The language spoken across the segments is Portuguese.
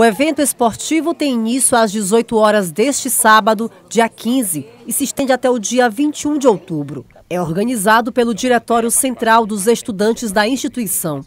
O evento esportivo tem início às 18 horas deste sábado, dia 15, e se estende até o dia 21 de outubro. É organizado pelo Diretório Central dos Estudantes da instituição.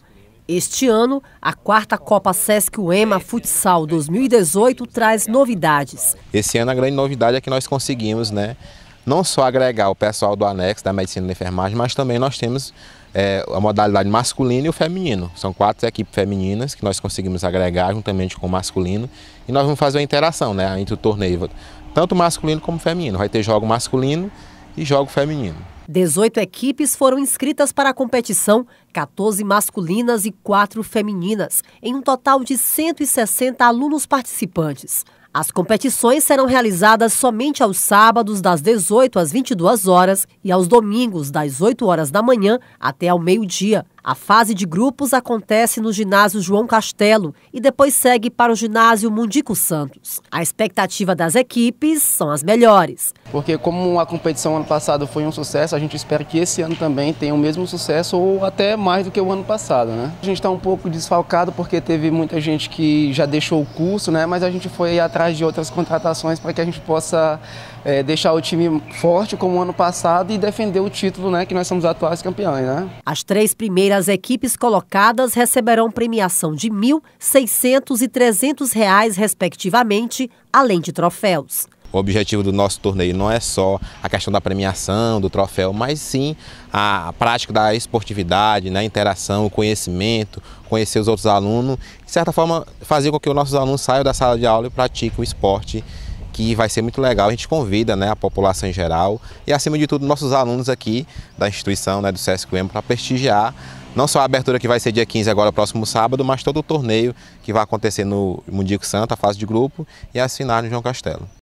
Este ano, a quarta Copa Sesc UEMA Futsal 2018 traz novidades. Esse ano a grande novidade é que nós conseguimos, né, não só agregar o pessoal do anexo, da medicina da enfermagem, mas também nós temos é, a modalidade masculina e o feminino. São quatro equipes femininas que nós conseguimos agregar juntamente com o masculino e nós vamos fazer uma interação né, entre o torneio, tanto masculino como feminino. Vai ter jogo masculino e jogo feminino. 18 equipes foram inscritas para a competição, 14 masculinas e 4 femininas, em um total de 160 alunos participantes. As competições serão realizadas somente aos sábados das 18 às 22 horas e aos domingos das 8 horas da manhã até ao meio-dia. A fase de grupos acontece no ginásio João Castelo e depois segue para o ginásio Mundico Santos. A expectativa das equipes são as melhores. Porque como a competição ano passado foi um sucesso, a gente espera que esse ano também tenha o mesmo sucesso ou até mais do que o ano passado, né? A gente está um pouco desfalcado porque teve muita gente que já deixou o curso, né? Mas a gente foi atrás atrás de outras contratações para que a gente possa é, deixar o time forte como o ano passado e defender o título, né, que nós somos atuais campeões. Né? As três primeiras equipes colocadas receberão premiação de R$ 1.600 e R$ 300, reais, respectivamente, além de troféus o objetivo do nosso torneio não é só a questão da premiação, do troféu, mas sim a prática da esportividade, né, a interação, o conhecimento, conhecer os outros alunos, de certa forma fazer com que os nossos alunos saiam da sala de aula e pratiquem o esporte que vai ser muito legal, a gente convida né, a população em geral e acima de tudo nossos alunos aqui da instituição né, do CSQM para prestigiar não só a abertura que vai ser dia 15 agora, próximo sábado, mas todo o torneio que vai acontecer no Mundico Santo, a fase de grupo, e as finais no João Castelo.